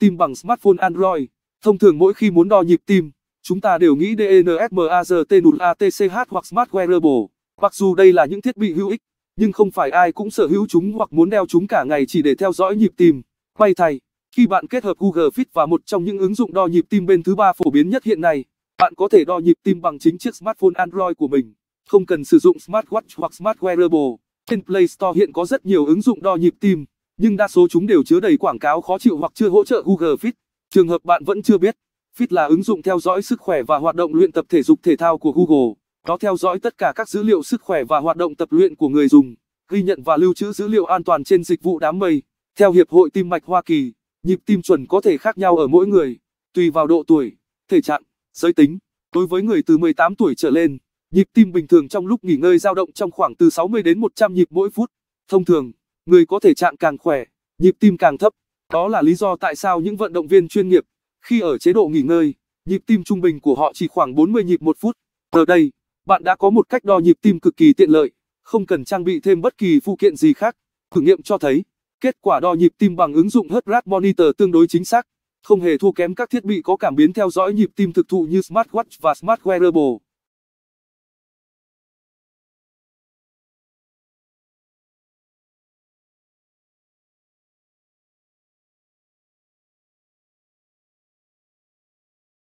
tim bằng smartphone Android. Thông thường mỗi khi muốn đo nhịp tim, chúng ta đều nghĩ DNSMARTNULATCH hoặc Smart Wearable. Mặc dù đây là những thiết bị hữu ích, nhưng không phải ai cũng sở hữu chúng hoặc muốn đeo chúng cả ngày chỉ để theo dõi nhịp tim. May thay, khi bạn kết hợp Google Fit và một trong những ứng dụng đo nhịp tim bên thứ ba phổ biến nhất hiện nay, bạn có thể đo nhịp tim bằng chính chiếc smartphone Android của mình, không cần sử dụng smartwatch hoặc smart wearable. Trên Play Store hiện có rất nhiều ứng dụng đo nhịp tim nhưng đa số chúng đều chứa đầy quảng cáo khó chịu hoặc chưa hỗ trợ Google Fit. Trường hợp bạn vẫn chưa biết, Fit là ứng dụng theo dõi sức khỏe và hoạt động luyện tập thể dục thể thao của Google. Nó theo dõi tất cả các dữ liệu sức khỏe và hoạt động tập luyện của người dùng, ghi nhận và lưu trữ dữ liệu an toàn trên dịch vụ đám mây. Theo Hiệp hội Tim mạch Hoa Kỳ, nhịp tim chuẩn có thể khác nhau ở mỗi người, tùy vào độ tuổi, thể trạng, giới tính. Đối với người từ 18 tuổi trở lên, nhịp tim bình thường trong lúc nghỉ ngơi dao động trong khoảng từ 60 đến 100 nhịp mỗi phút. Thông thường, người có thể trạng càng khỏe, nhịp tim càng thấp. Đó là lý do tại sao những vận động viên chuyên nghiệp, khi ở chế độ nghỉ ngơi, nhịp tim trung bình của họ chỉ khoảng 40 nhịp một phút. Ở đây, bạn đã có một cách đo nhịp tim cực kỳ tiện lợi, không cần trang bị thêm bất kỳ phụ kiện gì khác. Thử nghiệm cho thấy, kết quả đo nhịp tim bằng ứng dụng Heart Rate Monitor tương đối chính xác, không hề thua kém các thiết bị có cảm biến theo dõi nhịp tim thực thụ như smartwatch và smart wearable.